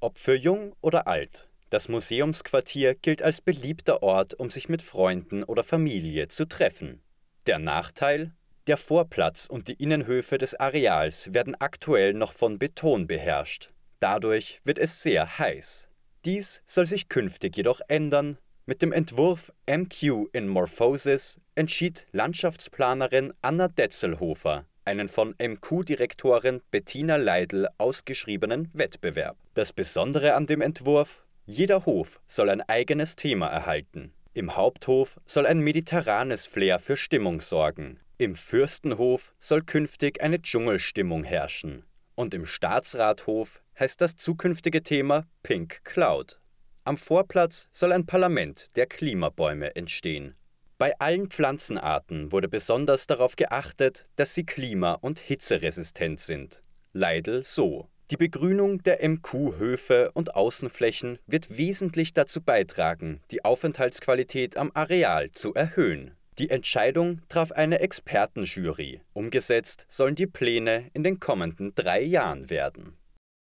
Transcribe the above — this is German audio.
Ob für jung oder alt, das Museumsquartier gilt als beliebter Ort, um sich mit Freunden oder Familie zu treffen. Der Nachteil? Der Vorplatz und die Innenhöfe des Areals werden aktuell noch von Beton beherrscht. Dadurch wird es sehr heiß. Dies soll sich künftig jedoch ändern. Mit dem Entwurf MQ in Morphosis entschied Landschaftsplanerin Anna Detzelhofer, einen von MQ-Direktorin Bettina Leidl ausgeschriebenen Wettbewerb. Das Besondere an dem Entwurf? Jeder Hof soll ein eigenes Thema erhalten. Im Haupthof soll ein mediterranes Flair für Stimmung sorgen. Im Fürstenhof soll künftig eine Dschungelstimmung herrschen. Und im Staatsrathof heißt das zukünftige Thema Pink Cloud. Am Vorplatz soll ein Parlament der Klimabäume entstehen. Bei allen Pflanzenarten wurde besonders darauf geachtet, dass sie klima- und hitzeresistent sind. Leidl so. Die Begrünung der MQ-Höfe und Außenflächen wird wesentlich dazu beitragen, die Aufenthaltsqualität am Areal zu erhöhen. Die Entscheidung traf eine Expertenjury. Umgesetzt sollen die Pläne in den kommenden drei Jahren werden.